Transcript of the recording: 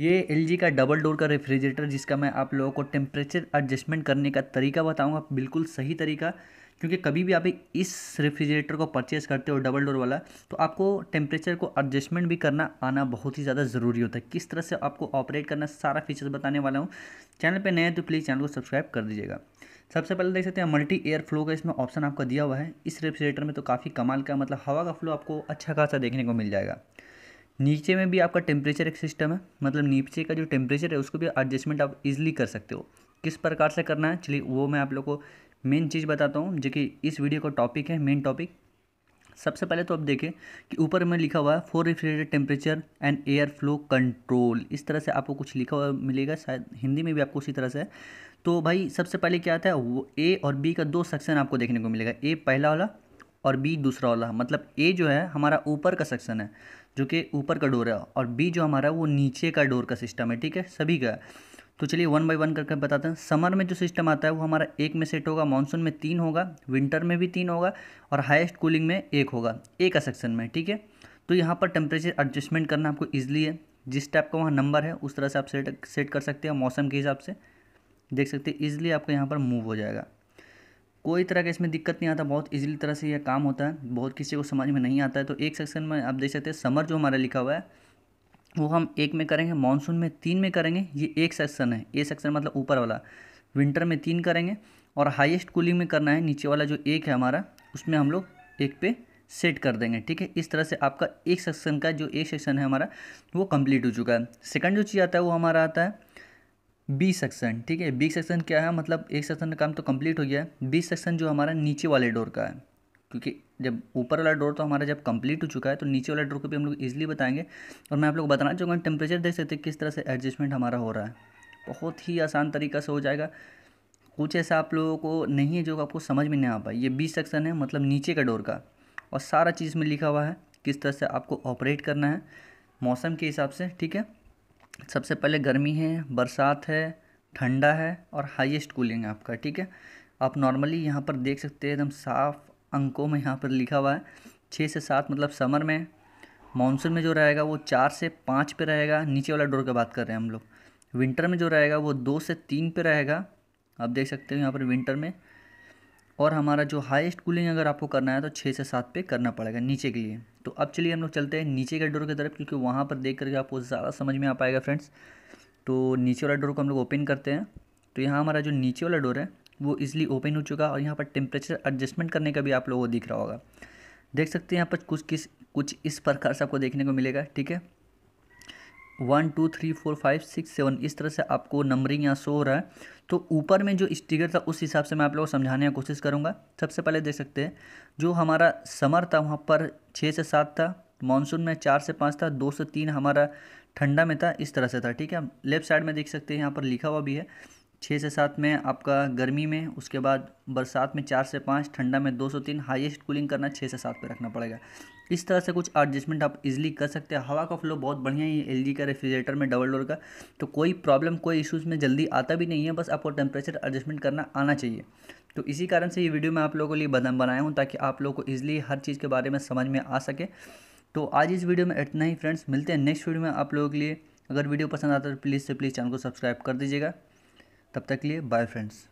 ये एल का double door का रेफ्रिजरेटर जिसका मैं आप लोगों को टेम्परेचर एडजस्टमेंट करने का तरीका बताऊंगा बिल्कुल सही तरीका क्योंकि कभी भी आप इस रेफ्रिजरेटर को परचेज़ करते हो डबल डोर वाला तो आपको टेम्परेचर को एडजस्टमेंट भी करना आना बहुत ही ज़्यादा ज़रूरी होता है किस तरह से आपको ऑपरेट करना सारा फीचर्स बताने वाला हूँ चैनल पर नए हैं तो प्लीज़ चैनल को सब्सक्राइब कर दीजिएगा सबसे पहले देख सकते हैं मल्टी एयर फ्लो का इसमें ऑप्शन आपका दिया हुआ है इस रेफ्रिजरेटर में तो काफ़ी कमाल का मतलब हवा का फ्लो आपको अच्छा खासा देखने को मिल जाएगा नीचे में भी आपका टेम्परेचर एक सिस्टम है मतलब नीचे का जो टेम्परेचर है उसको भी एडजस्टमेंट आप इजिली कर सकते हो किस प्रकार से करना है चलिए वो मैं आप लोग को मेन चीज़ बताता हूँ जो कि इस वीडियो का टॉपिक है मेन टॉपिक सबसे पहले तो आप देखें कि ऊपर में लिखा हुआ है four refrigerator temperature and airflow control इस तरह से आपको कुछ लिखा हुआ मिलेगा शायद हिंदी में भी आपको उसी तरह से तो भाई सबसे पहले क्या आता है वो ए और बी का दो सेक्शन आपको देखने को मिलेगा ए पहला वाला और बी दूसरा वाला मतलब ए जो है हमारा ऊपर का सेक्शन है जो कि ऊपर का डोर है और बी जो हमारा वो नीचे का डोर का सिस्टम है ठीक है सभी का तो चलिए वन बाई वन करके बताते हैं समर में जो सिस्टम आता है वो हमारा एक में सेट होगा मानसून में तीन होगा विंटर में भी तीन होगा और हाईएस्ट कूलिंग में एक होगा ए का सेक्शन में ठीक है तो यहाँ पर टेम्परेचर एडजस्टमेंट करना आपको ईजिली है जिस टाइप का वहाँ नंबर है उस तरह से आप सेट सेट कर सकते हैं मौसम के हिसाब से देख सकते हैं ईजिली आपको यहाँ पर मूव हो जाएगा कोई तरह का इसमें दिक्कत नहीं आता बहुत इजीली तरह से यह काम होता है बहुत किसी को समझ में नहीं आता है तो एक सेक्शन में आप देख सकते हैं समर जो हमारा लिखा हुआ है वो हम एक में करेंगे मानसून में तीन में करेंगे ये एक सेक्शन है ए सेक्शन मतलब ऊपर वाला विंटर में तीन करेंगे और हाइएस्ट कूलिंग में करना है नीचे वाला जो एक है हमारा उसमें हम लोग एक पे सेट कर देंगे ठीक है इस तरह से आपका एक सेक्शन का जो एक सेक्शन है हमारा वो कंप्लीट हो चुका है सेकंड जो चीज़ आता है वो हमारा आता है बी सेक्शन ठीक है बी सेक्शन क्या है मतलब एक सेक्शन का काम तो कंप्लीट हो गया है बी सेक्शन जो हमारा नीचे वाले डोर का है क्योंकि जब ऊपर वाला डोर तो हमारा जब कंप्लीट हो चुका है तो नीचे वाला डोर को भी हम लोग ईजिली बताएंगे और मैं आप लोग को बताना चाहूँगा टेम्परेचर देख सकते हैं किस तरह से एडजस्टमेंट हमारा हो रहा है बहुत ही आसान तरीका से हो जाएगा कुछ ऐसा आप लोगों को नहीं है जो आपको समझ में नहीं आ पाए ये बी सेक्शन है मतलब नीचे का डोर का और सारा चीज़ में लिखा हुआ है किस तरह से आपको ऑपरेट करना है मौसम के हिसाब से ठीक है सबसे पहले गर्मी है बरसात है ठंडा है और हाईएस्ट कूलिंग है आपका ठीक है आप नॉर्मली यहाँ पर देख सकते हैं एकदम साफ अंकों में यहाँ पर लिखा हुआ है छः से सात मतलब समर में मानसून में जो रहेगा वो चार से पाँच पे रहेगा नीचे वाला डोर का बात कर रहे हैं हम लोग विंटर में जो रहेगा वो दो से तीन पे रहेगा आप देख सकते हो यहाँ पर विंटर में और हमारा जो हाईएस्ट कूलिंग अगर आपको करना है तो छः से सात पे करना पड़ेगा नीचे के लिए तो अब चलिए हम लोग चलते हैं नीचे के डोर की तरफ क्योंकि वहाँ पर देख करके आपको ज़्यादा समझ में आ पाएगा फ्रेंड्स तो नीचे वाला डोर को हम लोग ओपन करते हैं तो यहाँ हमारा जो नीचे वाला डोर है वो इज़िली ओपन हो चुका और यहाँ पर टेम्परेचर एडजस्टमेंट करने का भी आप लोगों को दिख रहा होगा देख सकते हैं यहाँ पर कुछ किस कुछ इस प्रकार से आपको देखने को मिलेगा ठीक है one two three four five six seven इस तरह से आपको नंबरिंग यहाँ शो हो रहा है तो ऊपर में जो स्टिकर था उस हिसाब से मैं आप लोगों को समझाने की कोशिश करूँगा सबसे पहले देख सकते हैं जो हमारा समर था वहाँ पर छः से सात था मानसून में चार से पाँच था दो से तीन हमारा ठंडा में था इस तरह से था ठीक है लेफ्ट साइड में देख सकते हैं यहाँ पर लिखा हुआ भी है छः से सात में आपका गर्मी में उसके बाद बरसात में चार से पाँच ठंडा में दो सौ तीन हाइएस्ट कूलिंग करना छः से सात पे रखना पड़ेगा इस तरह से कुछ एडजस्टमेंट आप इजीली कर सकते हैं हवा का फ्लो बहुत बढ़िया है एल का रेफ्रिजरेटर में डबल डोर का तो कोई प्रॉब्लम कोई इश्यूज़ में जल्दी आता भी नहीं है बस आपको टेम्परेचर एडजस्टमेंट करना आना चाहिए तो इसी कारण से ये वीडियो मैं आप लोगों के लिए बदम बनाया हूँ ताकि आप लोग को ईजिली हर चीज़ के बारे में समझ में आ सके तो आज इस वीडियो में इतना ही फ्रेंड्स मिलते हैं नेक्स्ट वीडियो में आप लोगों के लिए अगर वीडियो पसंद आता है तो प्लीज़ से प्लीज़ चैनल को सब्सक्राइब कर दीजिएगा तब तक के लिए बाय फ्रेंड्स